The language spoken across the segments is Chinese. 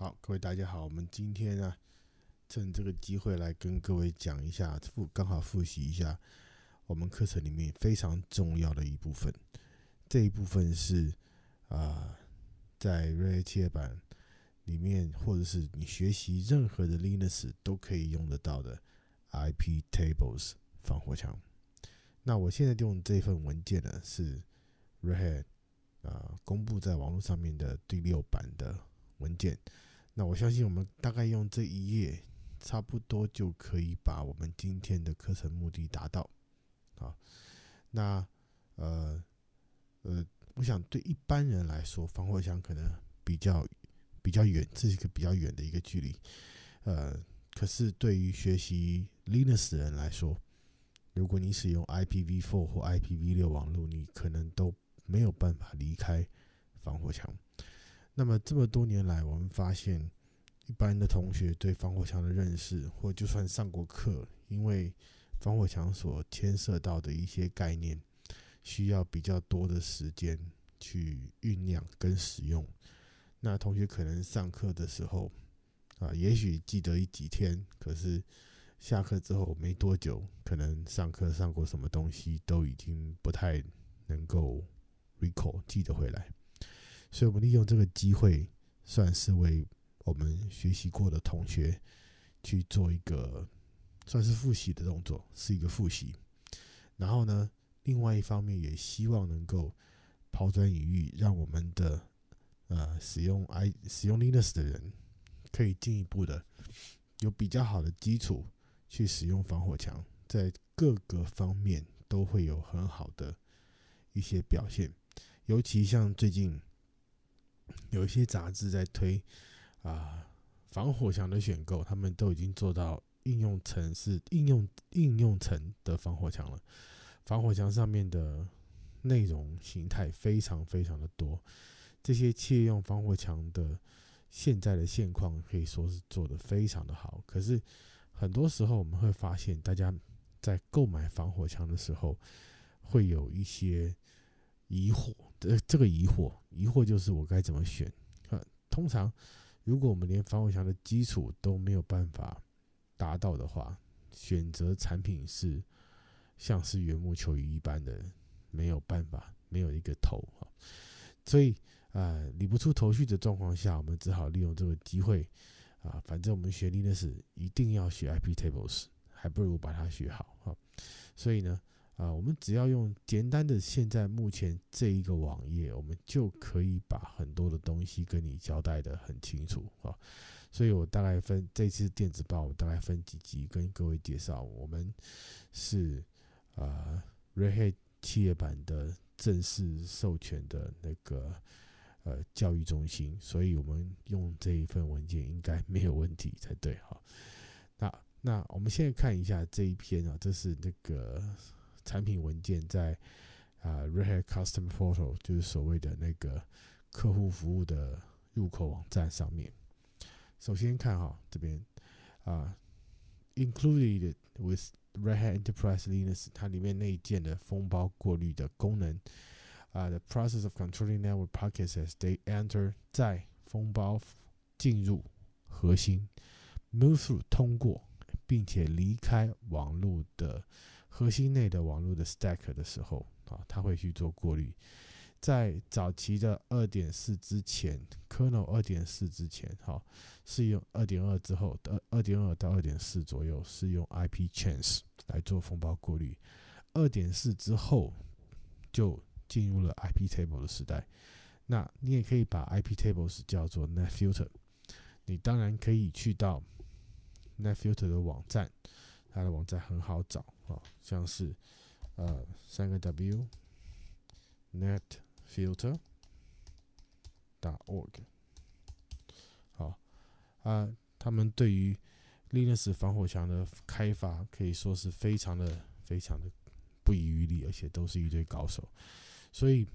好，各位大家好，我们今天呢，趁这个机会来跟各位讲一下复，刚好复习一下我们课程里面非常重要的一部分。这一部分是啊，在 Red t 版里面，或者是你学习任何的 Linux 都可以用得到的 IP Tables 防火墙。那我现在用这份文件呢，是 Red 啊公布在网络上面的第六版的文件。那我相信我们大概用这一页，差不多就可以把我们今天的课程目的达到。好，那呃呃，我想对一般人来说，防火墙可能比较比较远，这是一个比较远的一个距离。呃，可是对于学习 Linux 的人来说，如果你使用 IPv4 或 IPv6 网络，你可能都没有办法离开防火墙。那么这么多年来，我们发现，一般的同学对防火墙的认识，或就算上过课，因为防火墙所牵涉到的一些概念，需要比较多的时间去酝酿跟使用。那同学可能上课的时候，啊，也许记得一几天，可是下课之后没多久，可能上课上过什么东西都已经不太能够 recall 记得回来。所以，我们利用这个机会，算是为我们学习过的同学去做一个算是复习的动作，是一个复习。然后呢，另外一方面也希望能够抛砖引玉，让我们的呃使用 i 使用 Linux 的人可以进一步的有比较好的基础去使用防火墙，在各个方面都会有很好的一些表现，尤其像最近。有一些杂志在推啊防火墙的选购，他们都已经做到应用层是应用应用层的防火墙了。防火墙上面的内容形态非常非常的多，这些借用防火墙的现在的现况可以说是做得非常的好。可是很多时候我们会发现，大家在购买防火墙的时候会有一些疑惑，呃这个疑惑。疑惑就是我该怎么选？啊，通常如果我们连防火墙的基础都没有办法达到的话，选择产品是像是缘木求鱼一般的，没有办法，没有一个头啊。所以啊理不出头绪的状况下，我们只好利用这个机会啊，反正我们学 Linux 一定要学 iptables，还不如把它学好啊。所以呢。啊，我们只要用简单的，现在目前这一个网页，我们就可以把很多的东西跟你交代的很清楚啊。所以我大概分这次电子报，我大概分几集跟各位介绍，我们是啊 r e h t 企业版的正式授权的那个呃教育中心，所以我们用这一份文件应该没有问题才对哈。那那我们现在看一下这一篇啊，这是那个。产品文件在啊，Red Hat Custom Portal，就是所谓的那个客户服务的入口网站上面。首先看哈这边啊，Included with Red Hat Enterprise Linux，它里面那一件的封包过滤的功能啊，The process of controlling network packets as they enter 在封包进入核心，Move through 通过并且离开网络的。核心内的网络的 stack 的时候啊，它会去做过滤。在早期的2.4之前，kernel 2.4之前，哈，是用2.2之后，二点二到2.4左右是用 IP chains 来做封包过滤。2.4之后就进入了 IP table 的时代。那你也可以把 IP tables 叫做 netfilter。你当然可以去到 netfilter 的网站。它的网站很好找啊，像是呃三个 W，netfilter。dot org。好啊，他们对于 Linux 防火墙的开发可以说是非常的非常的不遗余力，而且都是一堆高手。所以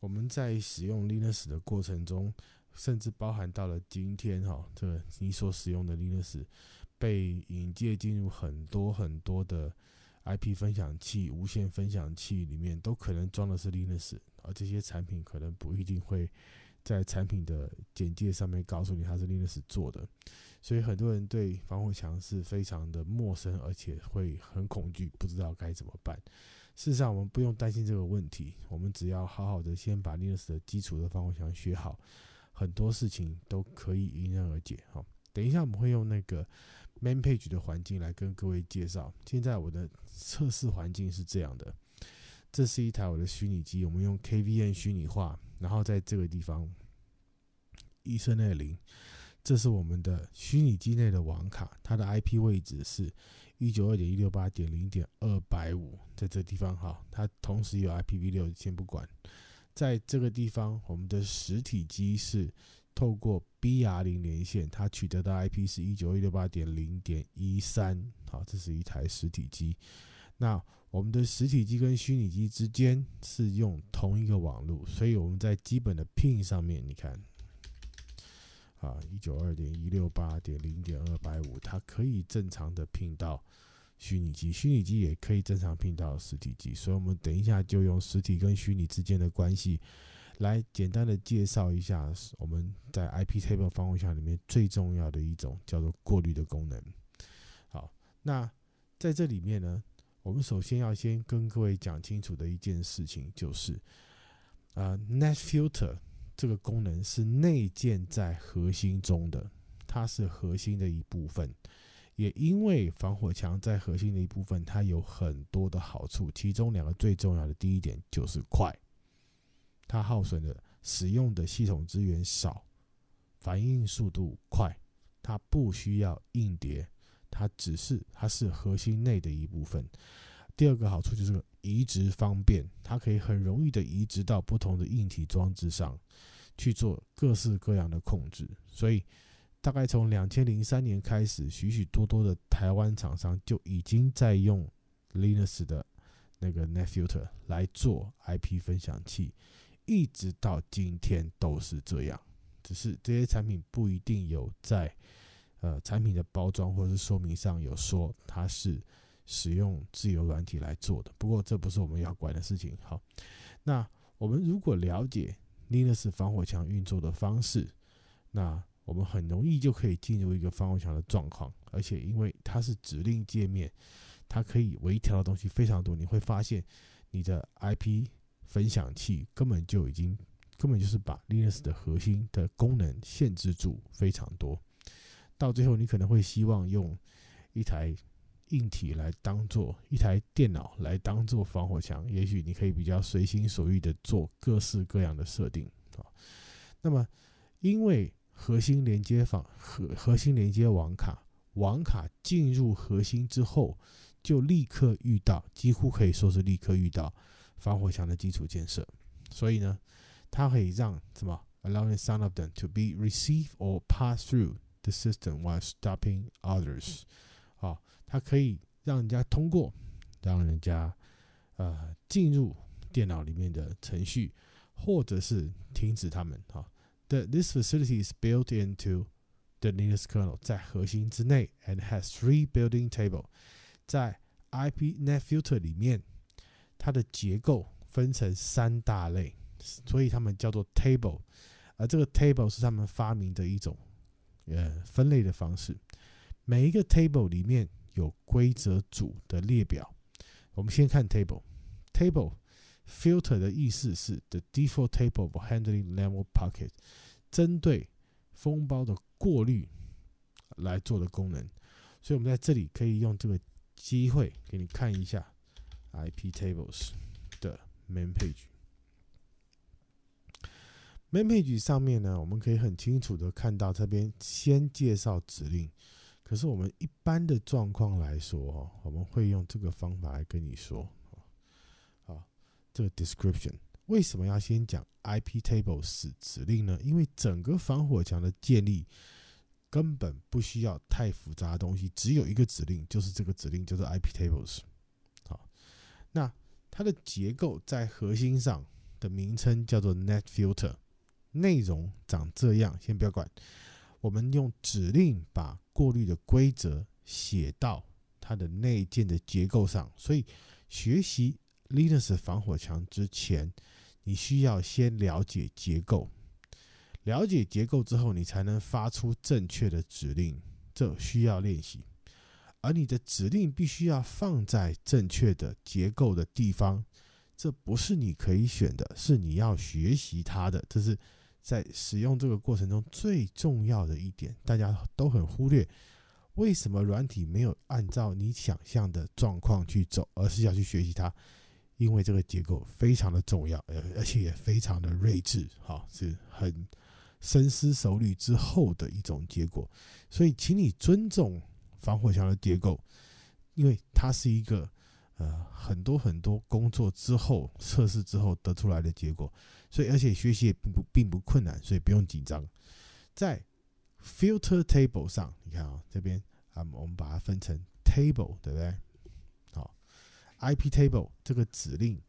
我们在使用 Linux 的过程中，甚至包含到了今天哈，这个你所使用的 Linux。被引介进入很多很多的 IP 分享器、无线分享器里面，都可能装的是 Linux，而这些产品可能不一定会在产品的简介上面告诉你它是 Linux 做的，所以很多人对防火墙是非常的陌生，而且会很恐惧，不知道该怎么办。事实上，我们不用担心这个问题，我们只要好好的先把 Linux 的基础的防火墙学好，很多事情都可以迎刃而解哈。等一下，我们会用那个 main page 的环境来跟各位介绍。现在我的测试环境是这样的，这是一台我的虚拟机，我们用 KVM 虚拟化，然后在这个地方一四二零，这是我们的虚拟机内的网卡，它的 IP 位置是一九二点一六八点零点二百五，在这个地方哈，它同时有 IPV6，先不管。在这个地方，我们的实体机是。透过 BR 零连线，它取得的 IP 是1 9八6 8 0 1 3好，这是一台实体机。那我们的实体机跟虚拟机之间是用同一个网络，所以我们在基本的 p i n 上面，你看，啊1 9 2 1 6 8 0 2 5五，它可以正常的 p i n 到虚拟机，虚拟机也可以正常 p i n 到实体机。所以，我们等一下就用实体跟虚拟之间的关系。来简单的介绍一下我们在 IP Table 防火墙里面最重要的一种叫做过滤的功能。好，那在这里面呢，我们首先要先跟各位讲清楚的一件事情就是，呃，Net Filter 这个功能是内建在核心中的，它是核心的一部分。也因为防火墙在核心的一部分，它有很多的好处，其中两个最重要的第一点就是快。它耗损的使用的系统资源少，反应速度快，它不需要硬碟，它只是它是核心内的一部分。第二个好处就是移植方便，它可以很容易的移植到不同的硬体装置上，去做各式各样的控制。所以大概从两千零三年开始，许许多多的台湾厂商就已经在用 Linux 的那个 Netfilter 来做 IP 分享器。一直到今天都是这样，只是这些产品不一定有在呃产品的包装或者是说明上有说它是使用自由软体来做的。不过这不是我们要管的事情。好，那我们如果了解 Linux 防火墙运作的方式，那我们很容易就可以进入一个防火墙的状况，而且因为它是指令界面，它可以微调的东西非常多。你会发现你的 IP。分享器根本就已经，根本就是把 Linux 的核心的功能限制住非常多。到最后，你可能会希望用一台硬体来当做一台电脑来当做防火墙，也许你可以比较随心所欲的做各式各样的设定啊。那么，因为核心连接网、核核心连接网卡、网卡进入核心之后，就立刻遇到，几乎可以说是立刻遇到。防火墙的基础建设，所以呢，它可以让什么？Allowing some of them to be received or pass through the system while stopping others。啊，它可以让人家通过，让人家呃进入电脑里面的程序，或者是停止他们。啊，that this facility is built into the Linux kernel 在核心之内，and has three building table 在 IP NetFilter 里面它的结构分成三大类，所以他们叫做 table，而这个 table 是他们发明的一种呃分类的方式。每一个 table 里面有规则组的列表。我们先看 table，table filter 的意思是 the default table for handling level p a c k e t 针对封包的过滤来做的功能。所以我们在这里可以用这个机会给你看一下。ip tables 的 main page，main page 上面呢，我们可以很清楚的看到，这边先介绍指令。可是我们一般的状况来说，哦，我们会用这个方法来跟你说，好，这个 description 为什么要先讲 ip tables 指令呢？因为整个防火墙的建立根本不需要太复杂的东西，只有一个指令，就是这个指令，叫做 ip tables。那它的结构在核心上的名称叫做 netfilter，内容长这样，先不要管。我们用指令把过滤的规则写到它的内建的结构上。所以学习 Linux 防火墙之前，你需要先了解结构。了解结构之后，你才能发出正确的指令。这需要练习。而你的指令必须要放在正确的结构的地方，这不是你可以选的，是你要学习它的。这是在使用这个过程中最重要的一点，大家都很忽略。为什么软体没有按照你想象的状况去走，而是要去学习它？因为这个结构非常的重要，而且也非常的睿智，哈，是很深思熟虑之后的一种结果。所以，请你尊重。防火墙的结构，因为它是一个呃很多很多工作之后测试之后得出来的结果，所以而且学习也并不并不困难，所以不用紧张。在 filter table 上，你看啊，这边啊我们把它分成 table，对不对？好，ip table 这个指令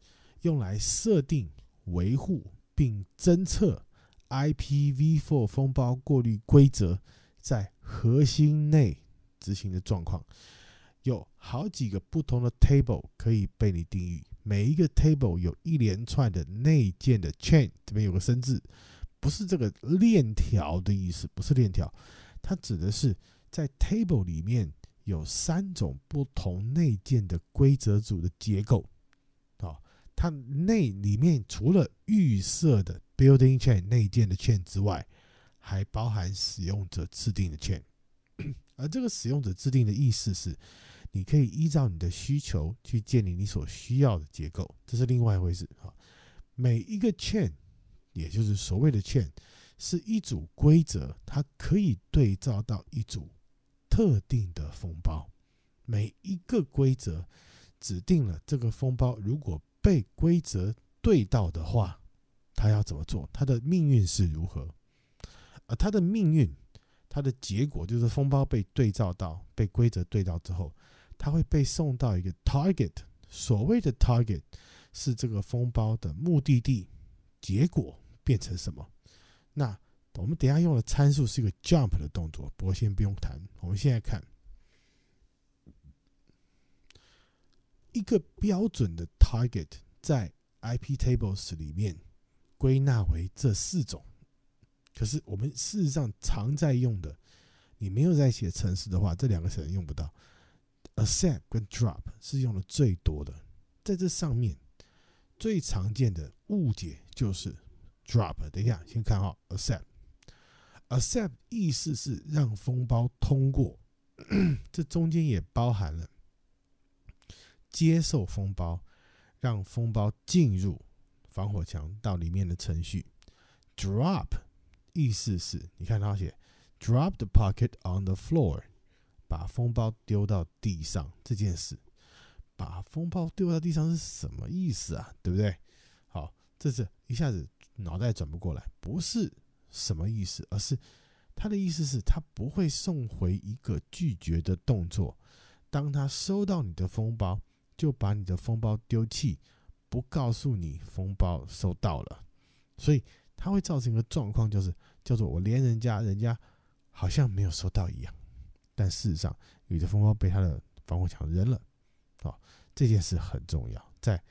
用来设定、维护并侦测 IPv4 风包过滤规则，在核心内。执行的状况有好几个不同的 table 可以被你定义。每一个 table 有一连串的内建的 chain，这边有个生字，不是这个链条的意思，不是链条，它指的是在 table 里面有三种不同内建的规则组的结构。啊，它内里面除了预设的 building chain 内建的 chain 之外，还包含使用者制定的 chain。而这个使用者制定的意思是，你可以依照你的需求去建立你所需要的结构，这是另外一回事啊。每一个 chain，也就是所谓的 chain，是一组规则，它可以对照到一组特定的风暴。每一个规则指定了这个风暴如果被规则对到的话，它要怎么做，它的命运是如何而它的命运。它的结果就是封包被对照到，被规则对照之后，它会被送到一个 target。所谓的 target 是这个封包的目的地。结果变成什么？那我们等下用的参数是一个 jump 的动作，不过先不用谈。我们现在看一个标准的 target 在 IP tables 里面归纳为这四种。可是我们事实上常在用的，你没有在写程式的话，这两个可能用不到。accept 跟 drop 是用的最多的，在这上面最常见的误解就是 drop。等一下，先看好 a c c e p t accept 意思是让封包通过，这中间也包含了接受封包，让封包进入防火墙到里面的程序。drop。意思是，你看他写，drop the pocket on the floor，把封包丢到地上这件事，把封包丢到地上是什么意思啊？对不对？好，这是一下子脑袋转不过来，不是什么意思，而是他的意思是，他不会送回一个拒绝的动作，当他收到你的封包，就把你的封包丢弃，不告诉你封包收到了，所以。它会造成一个状况，就是叫做我连人家，人家好像没有收到一样，但事实上你的封包被他的防火墙扔了，啊，这件事很重要，在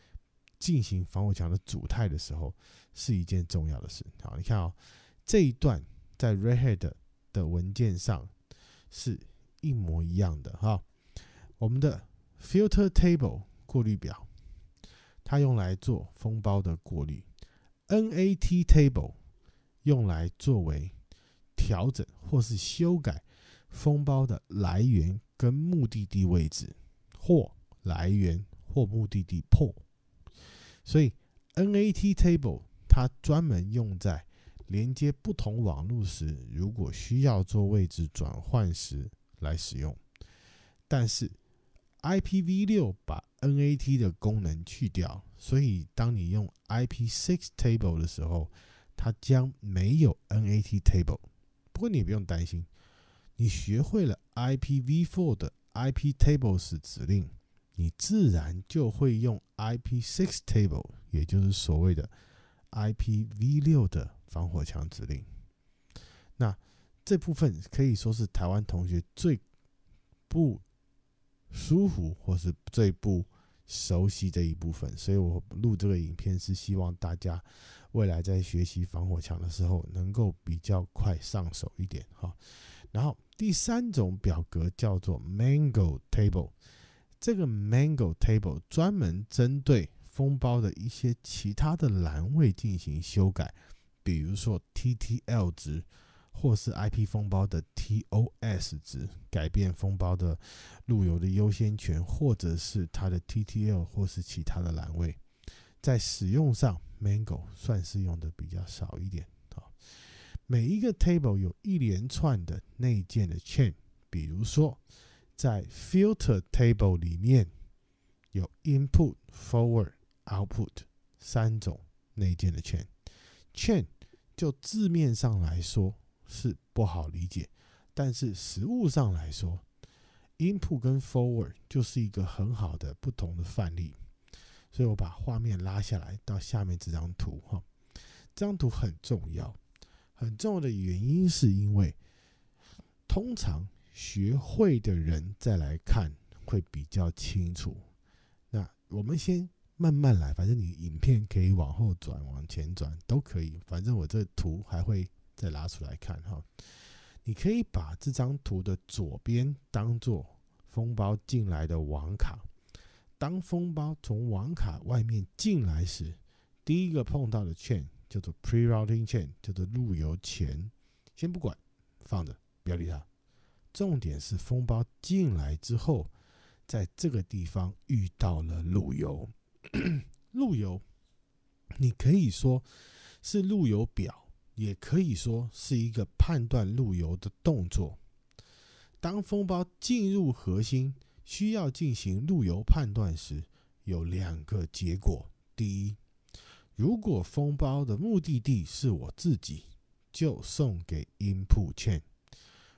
进行防火墙的组态的时候是一件重要的事。好，你看哦，这一段在 Red Hat 的文件上是一模一样的哈。我们的 Filter Table 过滤表，它用来做封包的过滤。NAT table 用来作为调整或是修改封包的来源跟目的地位置，或来源或目的地 p o 所以 NAT table 它专门用在连接不同网络时，如果需要做位置转换时来使用。但是 IPv6 把 NAT 的功能去掉，所以当你用 i p 6 table 的时候，它将没有 NAT table。不过你不用担心，你学会了 IPv4 的 ip tables 指令，你自然就会用 i p 6 table，也就是所谓的 IPv6 的防火墙指令。那这部分可以说是台湾同学最不。舒服或是最不熟悉这一部分，所以我录这个影片是希望大家未来在学习防火墙的时候能够比较快上手一点哈。然后第三种表格叫做 Mango Table，这个 Mango Table 专门针对封包的一些其他的栏位进行修改，比如说 TTL 值。或是 IP 封包的 TOS 值，改变封包的路由的优先权，或者是它的 TTL，或是其他的栏位。在使用上 m a n g o 算是用的比较少一点啊。每一个 table 有一连串的内建的 chain，比如说在 filter table 里面有 input、forward、output 三种内建的 chain。chain 就字面上来说，是不好理解，但是实物上来说，inpu 跟 forward 就是一个很好的不同的范例，所以我把画面拉下来到下面这张图哈，这张图很重要，很重要的原因是因为，通常学会的人再来看会比较清楚。那我们先慢慢来，反正你影片可以往后转、往前转都可以，反正我这图还会。再拉出来看哈，你可以把这张图的左边当做封包进来的网卡。当封包从网卡外面进来时，第一个碰到的 chain 叫做 pre-routing chain，叫做路由前，先不管，放着，不要理它。重点是封包进来之后，在这个地方遇到了路由，路由，你可以说是路由表。也可以说是一个判断路由的动作。当封包进入核心，需要进行路由判断时，有两个结果：第一，如果封包的目的地是我自己，就送给 input chain；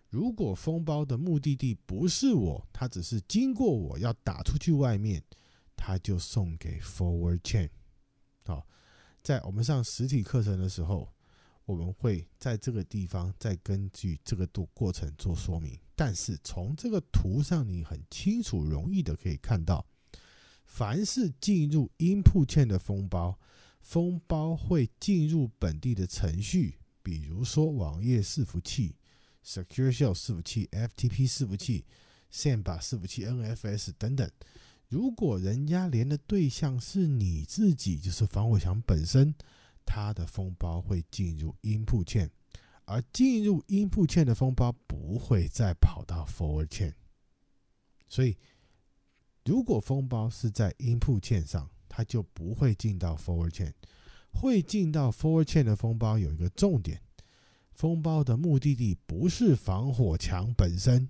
如果封包的目的地不是我，它只是经过我要打出去外面，它就送给 forward chain。好，在我们上实体课程的时候。我们会在这个地方再根据这个度过程做说明，但是从这个图上，你很清楚、容易的可以看到，凡是进入 input chain 的封包，封包会进入本地的程序，比如说网页伺服器、Secure Shell 伺服器、FTP 伺服器、Samba 伺服器、NFS 等等。如果人家连的对象是你自己，就是防火墙本身。它的封包会进入 input chain，而进入 input chain 的封包不会再跑到 forward chain。所以，如果封包是在 input chain 上，它就不会进到 forward chain。会进到 forward chain 的封包有一个重点：封包的目的地不是防火墙本身。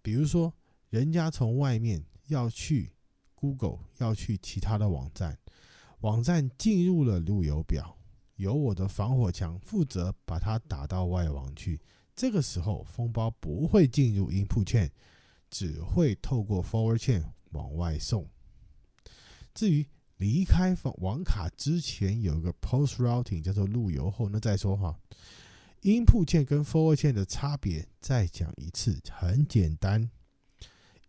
比如说，人家从外面要去 Google，要去其他的网站。网站进入了路由表，由我的防火墙负责把它打到外网去。这个时候，封包不会进入 input chain，只会透过 forward chain 往外送。至于离开网卡之前有个 post routing，叫做路由后，那再说哈。input chain 跟 forward chain 的差别，再讲一次，很简单。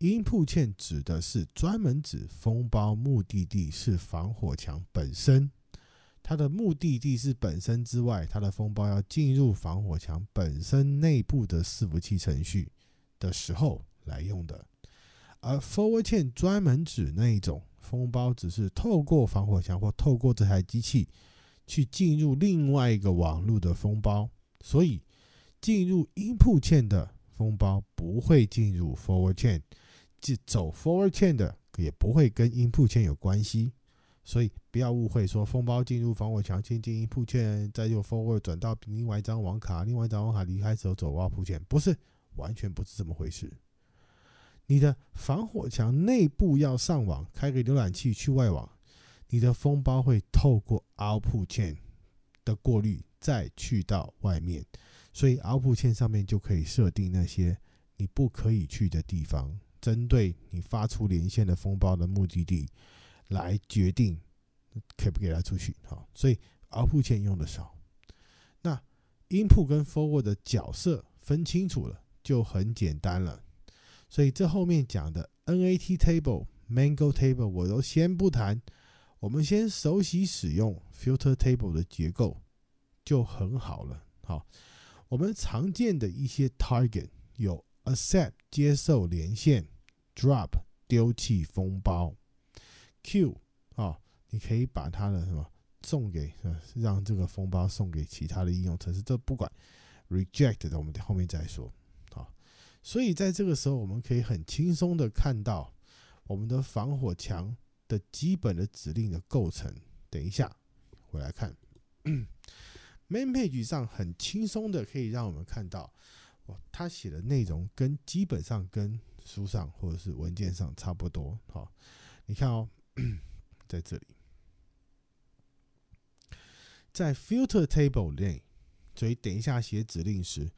i n b n 指的是专门指封包目的地是防火墙本身，它的目的地是本身之外，它的封包要进入防火墙本身内部的伺服器程序的时候来用的。而 Forward Chain 专门指那一种封包只是透过防火墙或透过这台机器去进入另外一个网络的封包，所以进入 i n b n 的封包不会进入 Forward Chain。走 forward chain 的也不会跟 input chain 有关系，所以不要误会说封包进入防火墙先进 input chain，再用 forward 转到另外一张网卡，另外一张网卡离开时候走 output chain，不是完全不是这么回事。你的防火墙内部要上网，开个浏览器去外网，你的封包会透过 output chain 的过滤再去到外面，所以 output chain 上面就可以设定那些你不可以去的地方。针对你发出连线的风暴的目的地来决定，可不给它出去。好，所以 o u t b u 用的少。那 input 跟 forward 的角色分清楚了，就很简单了。所以这后面讲的 NAT table、m a n g o table 我都先不谈，我们先熟悉使用 filter table 的结构就很好了。好，我们常见的一些 target 有 accept 接受连线。Drop 丢弃封包 q u 啊，你可以把它的什么送给，让这个封包送给其他的应用程式，这不管。Reject 的，我们后面再说。好，所以在这个时候，我们可以很轻松的看到我们的防火墙的基本的指令的构成。等一下，我来看，Main Page 上很轻松的可以让我们看到，哇，他写的内容跟基本上跟。书上或者是文件上差不多好，你看哦，在这里，在 filter table 内，所以等一下写指令时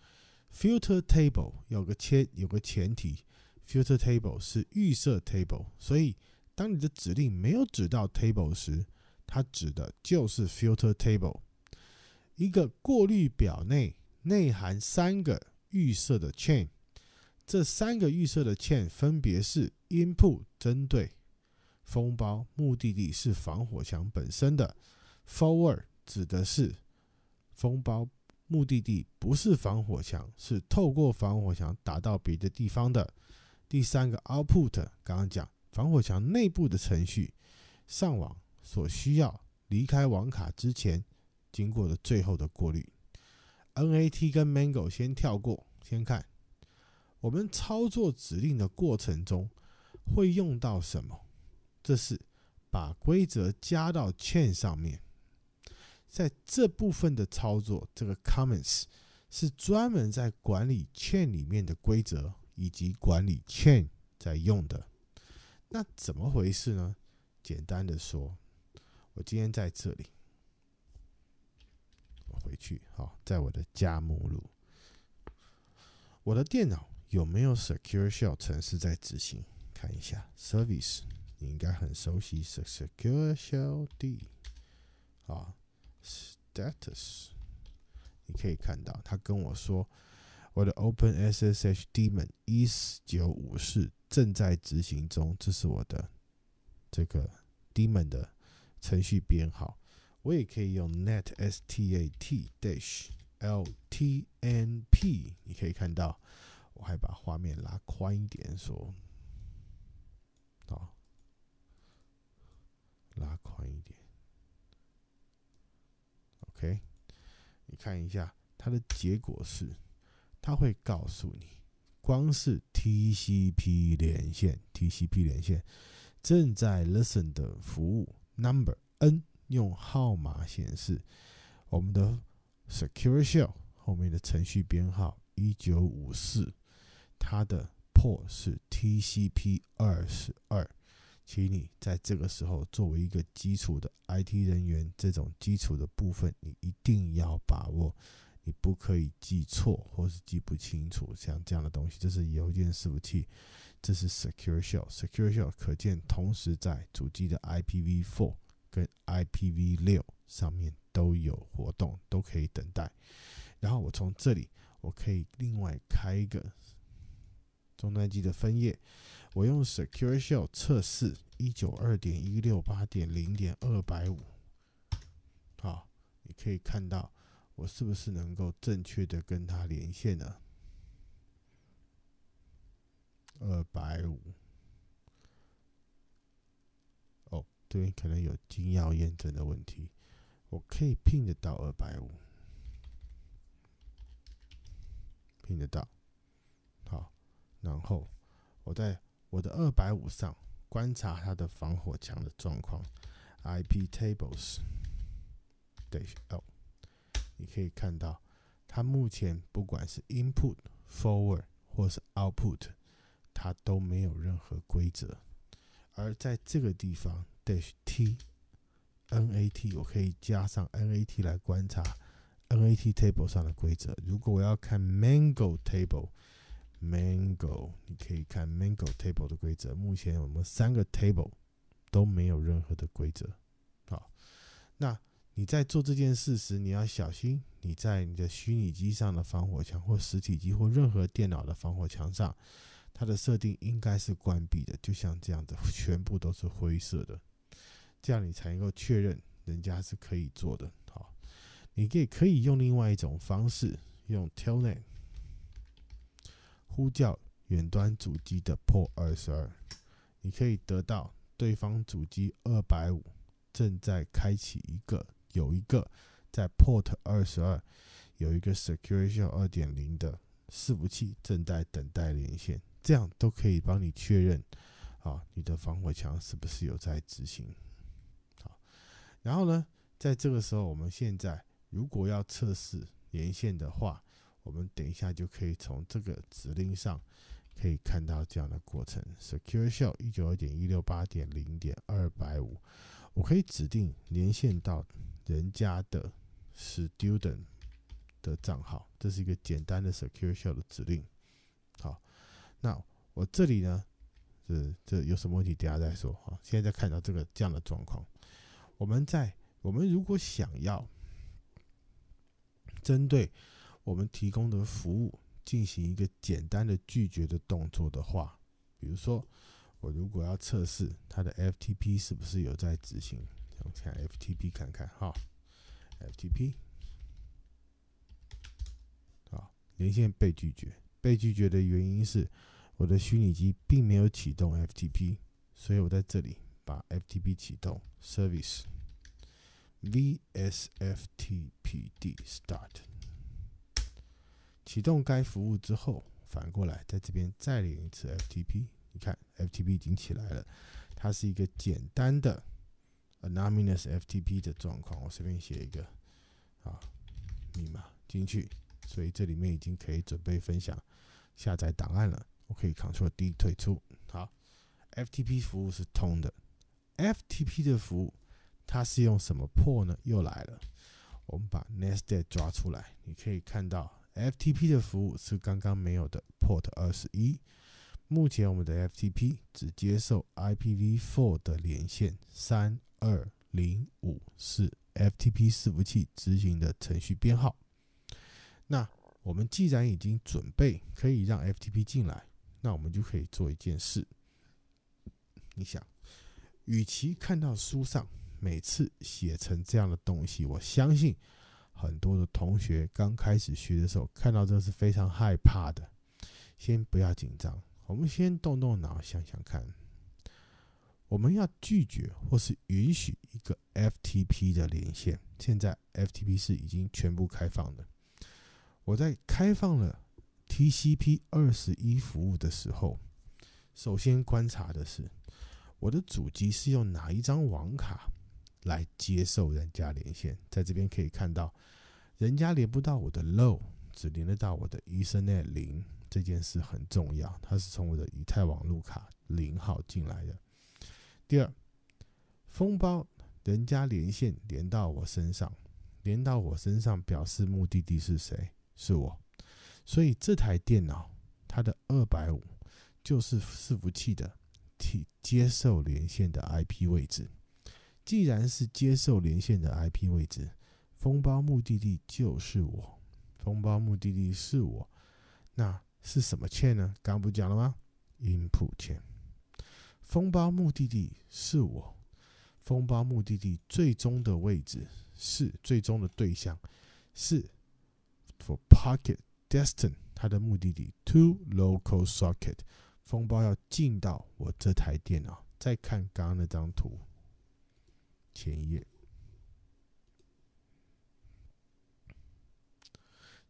，filter table 有个前有个前提，filter table 是预设 table，所以当你的指令没有指到 table 时，它指的就是 filter table，一个过滤表内内含三个预设的 chain。这三个预设的 chain 分别是 input 针对封包目的地是防火墙本身的，forward 指的是封包目的地不是防火墙，是透过防火墙打到别的地方的。第三个 output，刚刚讲防火墙内部的程序上网所需要离开网卡之前经过的最后的过滤。NAT 跟 Mango 先跳过，先看。我们操作指令的过程中会用到什么？这是把规则加到 chain 上面。在这部分的操作，这个 c o m m e n t s 是专门在管理 chain 里面的规则以及管理 chain 在用的。那怎么回事呢？简单的说，我今天在这里，我回去好，在我的家目录，我的电脑。有没有 secure shell 程序在执行？看一下 service，你应该很熟悉 secure shell 的啊 status，你可以看到他跟我说我的 open ssh daemon 一四954正在执行中，这是我的这个 daemon 的程序编号。我也可以用 netstat -ltnp，你可以看到。我还把画面拉宽一点，说，好，拉宽一点。OK，你看一下它的结果是，它会告诉你，光是 TCP 连线，TCP 连线正在 listen 的服务 number n 用号码显示，我们的 Secure Shell 后面的程序编号一九五四。它的 port 是 TCP 二十二，请你在这个时候作为一个基础的 IT 人员，这种基础的部分你一定要把握，你不可以记错或是记不清楚，像这样的东西，这是邮件服务器，这是 Secure Shell。Secure Shell 可见，同时在主机的 IPv 4跟 IPv 六上面都有活动，都可以等待。然后我从这里，我可以另外开一个。终端机的分页，我用 Secure Shell 测试一九二点一六八点零点二百五，好，你可以看到我是不是能够正确的跟它连线呢？二百五，哦，这边可能有金钥验证的问题，我可以 ping 得到二百五，p i n 得到。然后我在我的二百五上观察它的防火墙的状况，ip tables。对，哦，你可以看到它目前不管是 input、forward 或是 output，它都没有任何规则。而在这个地方，dash t，nat 我可以加上 nat 来观察 nat table 上的规则。如果我要看 m a n g o table。Mango，你可以看 Mango table 的规则。目前我们三个 table 都没有任何的规则。好，那你在做这件事时，你要小心。你在你的虚拟机上的防火墙或实体机或任何电脑的防火墙上，它的设定应该是关闭的，就像这样子，全部都是灰色的，这样你才能够确认人家是可以做的。好，你可以可以用另外一种方式，用 Telnet。呼叫远端主机的 port 二十二，你可以得到对方主机二百五正在开启一个有一个在 port 二十二有一个 s e c u r i t y 二点零的伺服器正在等待连线，这样都可以帮你确认啊，你的防火墙是不是有在执行？好，然后呢，在这个时候，我们现在如果要测试连线的话。我们等一下就可以从这个指令上可以看到这样的过程。secure shell 一九二点一六八点零点二百五，我可以指定连线到人家的 student 的账号。这是一个简单的 secure shell 的指令。好，那我这里呢，是这有什么问题？等下再说哈。现在在看到这个这样的状况，我们在我们如果想要针对。我们提供的服务进行一个简单的拒绝的动作的话，比如说，我如果要测试它的 FTP 是不是有在执行，我们看 FTP 看看哈。FTP，好，连线被拒绝，被拒绝的原因是我的虚拟机并没有启动 FTP，所以我在这里把 FTP 启动 service vsftpd start。启动该服务之后，反过来在这边再连一次 FTP，你看 FTP 已经起来了，它是一个简单的 anonymous FTP 的状况。我随便写一个啊密码进去，所以这里面已经可以准备分享下载档案了。我可以 Ctrl D 退出。好，FTP 服务是通的。FTP 的服务它是用什么破呢？又来了，我们把 netstat 抓出来，你可以看到。FTP 的服务是刚刚没有的，port 二十一。目前我们的 FTP 只接受 IPv4 的连线，三二零五是 FTP 伺服器执行的程序编号。那我们既然已经准备可以让 FTP 进来，那我们就可以做一件事。你想，与其看到书上每次写成这样的东西，我相信。很多的同学刚开始学的时候，看到这是非常害怕的。先不要紧张，我们先动动脑，想想看。我们要拒绝或是允许一个 FTP 的连线。现在 FTP 是已经全部开放的。我在开放了 TCP 二十一服务的时候，首先观察的是我的主机是用哪一张网卡。来接受人家连线，在这边可以看到，人家连不到我的 Lo，只连得到我的 Ethernet 零。这件事很重要，它是从我的以太网路卡零号进来的。第二，封包人家连线连到我身上，连到我身上表示目的地是谁？是我。所以这台电脑它的二百五就是伺服器的 t，接受连线的 IP 位置。既然是接受连线的 IP 位置，封包目的地就是我，封包目的地是我，那是什么欠呢？刚不讲了吗 i n b u 签。封包目的地是我，封包目的地最终的位置是最终的对象是 For Packet Destin，它的目的地 To Local Socket，封包要进到我这台电脑。再看刚刚那张图。前一页，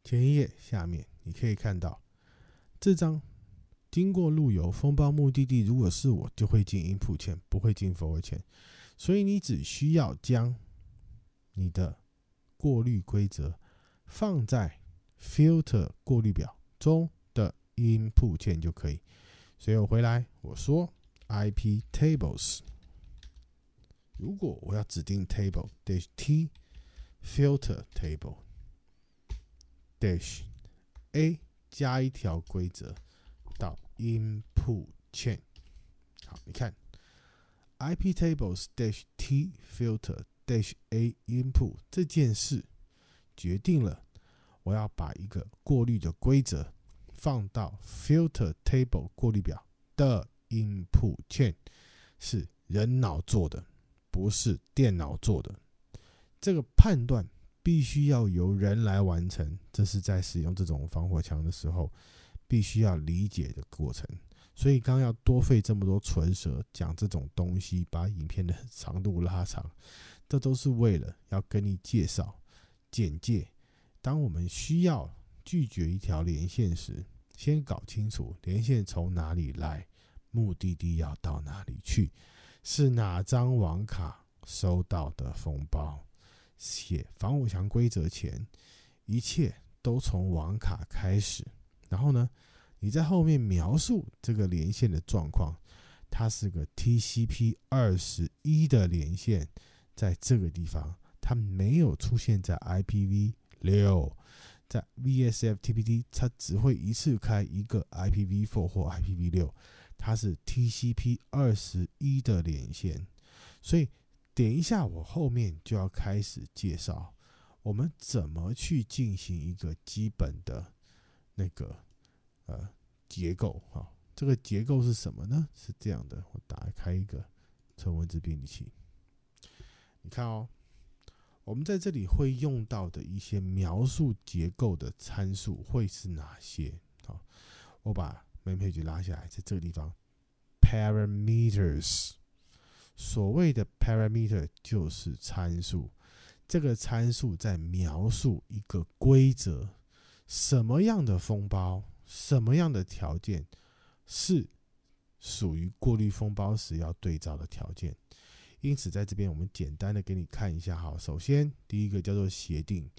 前一页下面你可以看到这张经过路由风暴目的地，如果是我就会进 input 前，不会进 forward 前，所以你只需要将你的过滤规则放在 filter 过滤表中的 input 前就可以。所以我回来我说 ip tables。如果我要指定 table dash t filter table dash a 加一条规则到 input chain，好，你看 iptables dash t filter dash a input 这件事决定了我要把一个过滤的规则放到 filter table 过滤表的 input chain，是人脑做的。不是电脑做的，这个判断必须要由人来完成。这是在使用这种防火墙的时候必须要理解的过程。所以，刚要多费这么多唇舌讲这种东西，把影片的长度拉长，这都是为了要跟你介绍简介。当我们需要拒绝一条连线时，先搞清楚连线从哪里来，目的地要到哪里去。是哪张网卡收到的封包？写防火墙规则前，一切都从网卡开始。然后呢，你在后面描述这个连线的状况。它是个 TCP 21的连线，在这个地方它没有出现在 IPv6，在 VSFTPD 它只会一次开一个 IPv4 或 IPv6。它是 TCP 二十一的连线，所以点一下，我后面就要开始介绍我们怎么去进行一个基本的那个呃结构哈。这个结构是什么呢？是这样的，我打开一个纯文字编辑器，你看哦，我们在这里会用到的一些描述结构的参数会是哪些？好，我把。门配置拉下来，在这个地方，parameters，所谓的 parameter 就是参数，这个参数在描述一个规则，什么样的封包，什么样的条件是属于过滤封包时要对照的条件。因此，在这边我们简单的给你看一下，哈。首先第一个叫做协定，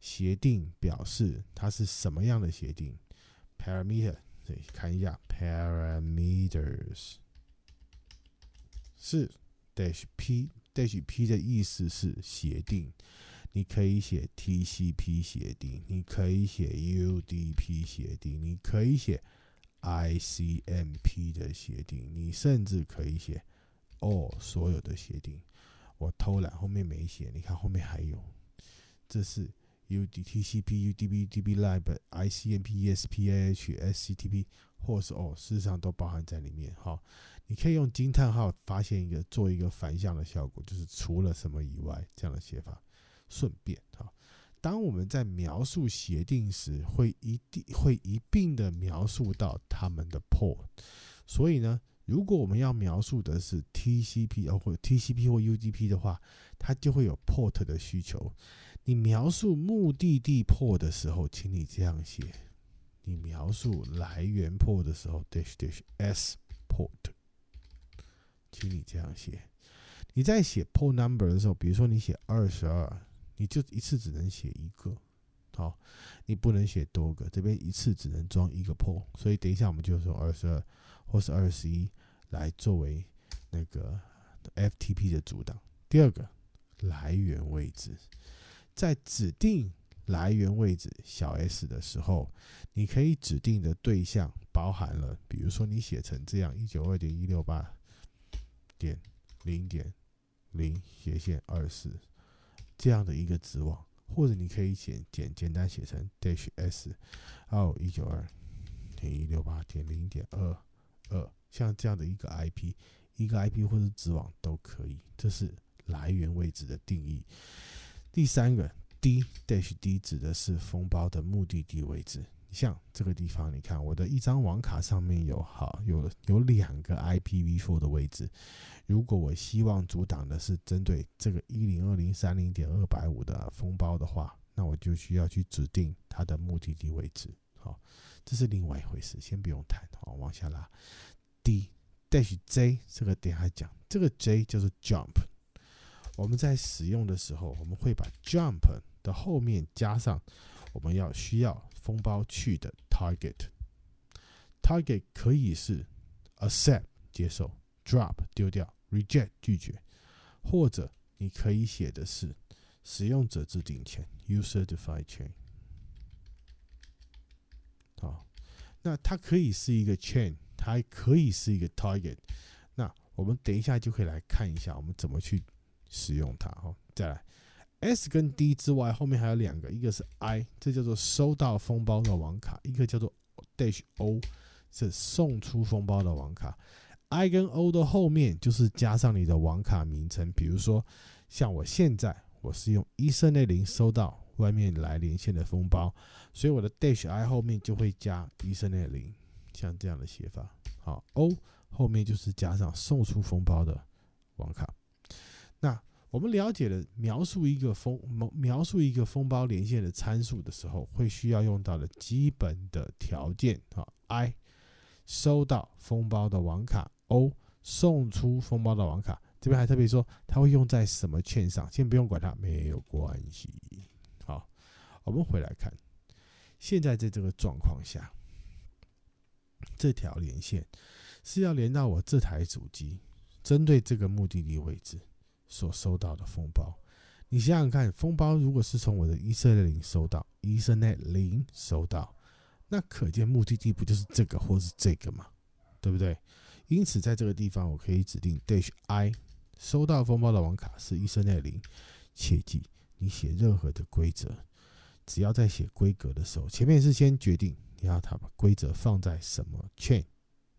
协定表示它是什么样的协定，parameter。对，看一下 parameters，是 dash p dash p 的意思是协定，你可以写 TCP 协定，你可以写 UDP 协定，你可以写 ICMP 的协定，你甚至可以写 all 所有的协定。我偷懒后面没写，你看后面还有，这是。U D T C P U D B D B Lib I C N P E S P A H S C T P 或是哦，事实上都包含在里面哈。你可以用惊叹号发现一个，做一个反向的效果，就是除了什么以外这样的写法。顺便哈，当我们在描述协定时，会一定会一并的描述到他们的 port。所以呢，如果我们要描述的是 T C P 或者 T C P 或 U D P 的话，它就会有 port 的需求。你描述目的地破的时候，请你这样写；你描述来源破的时候，dash dash s port，请你这样写。你在写 port number 的时候，比如说你写二十二，你就一次只能写一个，好，你不能写多个。这边一次只能装一个 port，所以等一下我们就说二十二或是二十一来作为那个 FTP 的阻挡。第二个，来源位置。在指定来源位置小 s 的时候，你可以指定的对象包含了，比如说你写成这样一九二点一六八点零点零斜线二四这样的一个子网，或者你可以简简简单写成 dash s 二一九二点一六八点零点二二，像这样的一个 IP，一个 IP 或者子网都可以，这是来源位置的定义。第三个 d dash d 指的是封包的目的地位置。你像这个地方，你看我的一张网卡上面有好有有两个 IPv4 的位置。如果我希望阻挡的是针对这个一零二零三零点二百五的封包的话，那我就需要去指定它的目的地位置。好，这是另外一回事，先不用谈。好，往下拉 d dash j 这个点还讲，这个 j 就是 jump。我们在使用的时候，我们会把 jump 的后面加上我们要需要封包去的 target。target 可以是 accept 接受、drop 丢掉、reject 拒绝，或者你可以写的是使用者自定义 user defined chain。好，那它可以是一个 chain，它也可以是一个 target。那我们等一下就可以来看一下我们怎么去。使用它哦，再来，S 跟 D 之外，后面还有两个，一个是 I，这叫做收到封包的网卡，一个叫做 Dash O，是送出封包的网卡。I 跟 O 的后面就是加上你的网卡名称，比如说像我现在我是用一升内零收到外面来连线的封包，所以我的 Dash I 后面就会加一升内零，像这样的写法。好，O 后面就是加上送出封包的网卡。那我们了解了描述一个封描描述一个封包连线的参数的时候，会需要用到的基本的条件啊，I 收到封包的网卡，O 送出封包的网卡。这边还特别说，它会用在什么券上，先不用管它，没有关系。好，我们回来看，现在在这个状况下，这条连线是要连到我这台主机，针对这个目的地位置。所收到的封包，你想想看，封包如果是从我的 Ethernet 零收到，Ethernet 零收到，那可见目的地不就是这个或是这个吗？对不对？因此，在这个地方我可以指定 Dash I 收到封包的网卡是 Ethernet 零。切记，你写任何的规则，只要在写规格的时候，前面是先决定你要它把规则放在什么 Chain、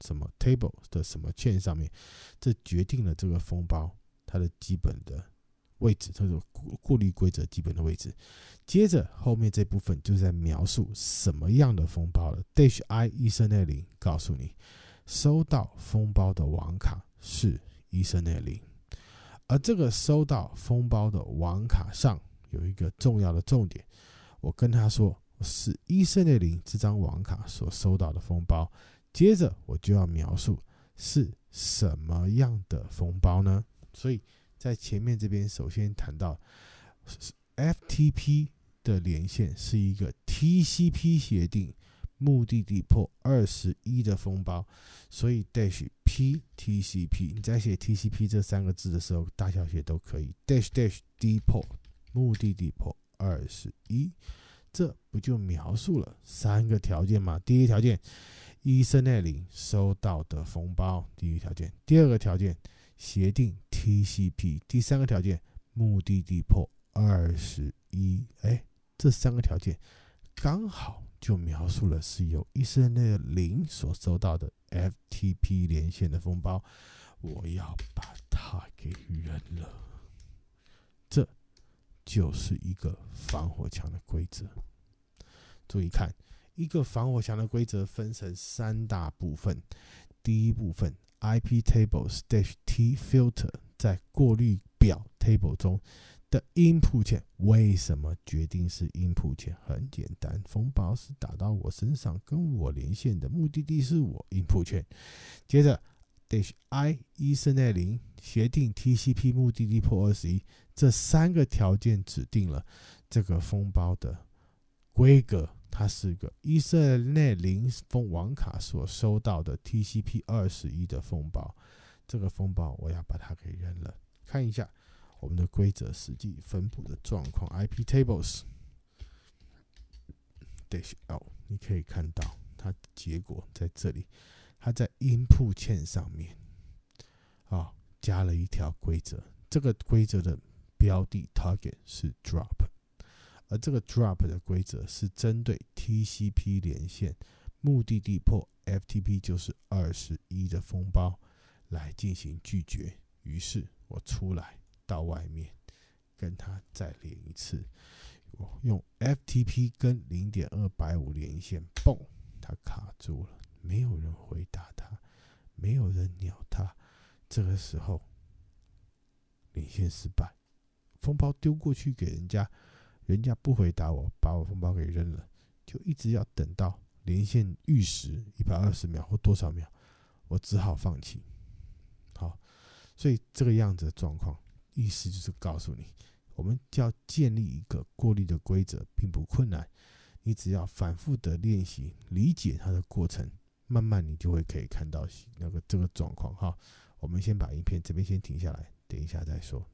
什么 Table 的什么 Chain 上面，这决定了这个封包。它的基本的位置，它的过过滤规则基本的位置。接着后面这部分就在描述什么样的封包了。dash i 一三二零告诉你，收到封包的网卡是一三二零。而这个收到封包的网卡上有一个重要的重点，我跟他说是一三二零这张网卡所收到的封包。接着我就要描述是什么样的封包呢？所以在前面这边，首先谈到 FTP 的连线是一个 TCP 协定，目的地破二十一的封包。所以 dash p TCP，你在写 TCP 这三个字的时候，大小写都可以。dash dash d 破目的地破二十一，这不就描述了三个条件吗？第一条件，一 s e n 收到的封包。第一条件，第二个条件，协定。TCP 第三个条件，目的地破二十一，哎，这三个条件刚好就描述了是由色列的零所收到的 FTP 连线的封包，我要把它给扔了。这就是一个防火墙的规则。注意看，一个防火墙的规则分成三大部分，第一部分。IP tables dash t filter 在过滤表 table 中的 input 键为什么决定是 input 键？很简单，风暴是打到我身上，跟我连线的目的地是我 input 键。接着 dash i 一四内零协定 TCP 目的地破 o r 二十一，这三个条件指定了这个风暴的规格。它是个以色内零封网卡所收到的 TCP 二十一的风暴，这个风暴我要把它给扔了。看一下我们的规则实际分布的状况，IP tables dash l，你可以看到它结果在这里，它在 input 欠上面啊加了一条规则，这个规则的标的 target 是 drop。而这个 drop 的规则是针对 TCP 连线，目的地破 FTP 就是二十一的封包来进行拒绝。于是，我出来到外面，跟他再连一次。我用 FTP 跟零点二百五连线，嘣，他卡住了，没有人回答他，没有人鸟他。这个时候，连线失败，封包丢过去给人家。人家不回答我，把我红包给扔了，就一直要等到连线逾时一百二十秒或多少秒，我只好放弃。好，所以这个样子的状况，意思就是告诉你，我们要建立一个过滤的规则，并不困难。你只要反复的练习，理解它的过程，慢慢你就会可以看到那个这个状况。哈，我们先把影片这边先停下来，等一下再说。